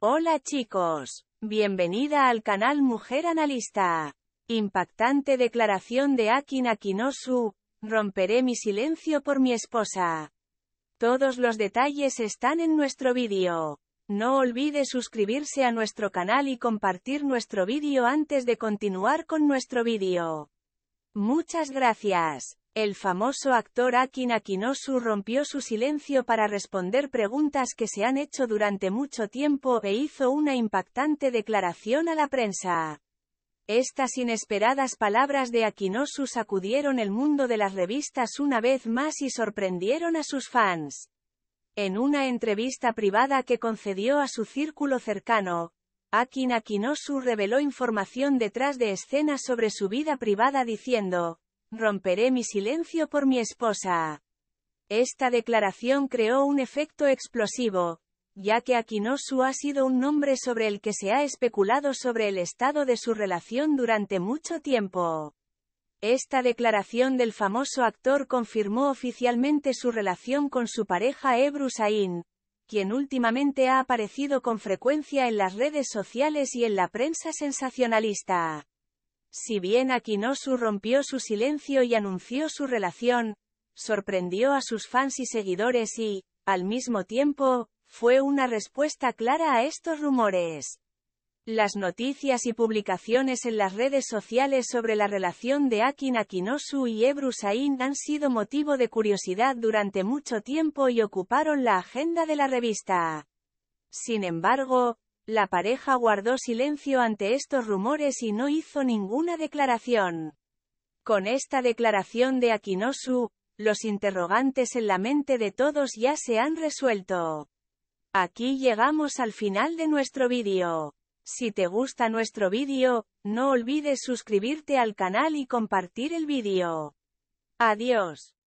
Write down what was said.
Hola chicos, bienvenida al canal Mujer Analista. Impactante declaración de Akin Akinosu, romperé mi silencio por mi esposa. Todos los detalles están en nuestro vídeo. No olvide suscribirse a nuestro canal y compartir nuestro vídeo antes de continuar con nuestro vídeo. Muchas gracias. El famoso actor Akin Akinosu rompió su silencio para responder preguntas que se han hecho durante mucho tiempo e hizo una impactante declaración a la prensa. Estas inesperadas palabras de Akinosu sacudieron el mundo de las revistas una vez más y sorprendieron a sus fans. En una entrevista privada que concedió a su círculo cercano, Akin Akinosu reveló información detrás de escenas sobre su vida privada diciendo, Romperé mi silencio por mi esposa. Esta declaración creó un efecto explosivo, ya que Akinosu ha sido un nombre sobre el que se ha especulado sobre el estado de su relación durante mucho tiempo. Esta declaración del famoso actor confirmó oficialmente su relación con su pareja Ebru Sain, quien últimamente ha aparecido con frecuencia en las redes sociales y en la prensa sensacionalista. Si bien Akinosu rompió su silencio y anunció su relación, sorprendió a sus fans y seguidores y, al mismo tiempo, fue una respuesta clara a estos rumores. Las noticias y publicaciones en las redes sociales sobre la relación de Akin Akinosu y Ebru Sain han sido motivo de curiosidad durante mucho tiempo y ocuparon la agenda de la revista. Sin embargo, la pareja guardó silencio ante estos rumores y no hizo ninguna declaración. Con esta declaración de Akinosu, los interrogantes en la mente de todos ya se han resuelto. Aquí llegamos al final de nuestro vídeo. Si te gusta nuestro vídeo, no olvides suscribirte al canal y compartir el vídeo. Adiós.